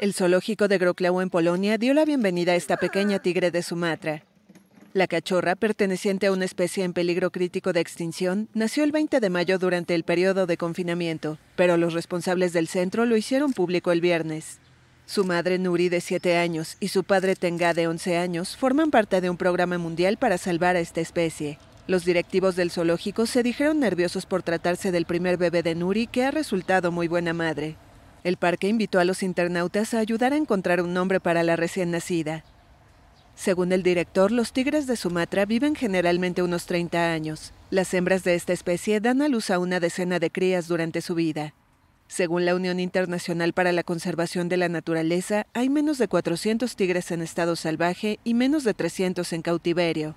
El zoológico de Groklau en Polonia dio la bienvenida a esta pequeña tigre de Sumatra. La cachorra, perteneciente a una especie en peligro crítico de extinción, nació el 20 de mayo durante el periodo de confinamiento, pero los responsables del centro lo hicieron público el viernes. Su madre Nuri, de 7 años, y su padre Tenga, de 11 años, forman parte de un programa mundial para salvar a esta especie. Los directivos del zoológico se dijeron nerviosos por tratarse del primer bebé de Nuri, que ha resultado muy buena madre. El parque invitó a los internautas a ayudar a encontrar un nombre para la recién nacida. Según el director, los tigres de Sumatra viven generalmente unos 30 años. Las hembras de esta especie dan a luz a una decena de crías durante su vida. Según la Unión Internacional para la Conservación de la Naturaleza, hay menos de 400 tigres en estado salvaje y menos de 300 en cautiverio.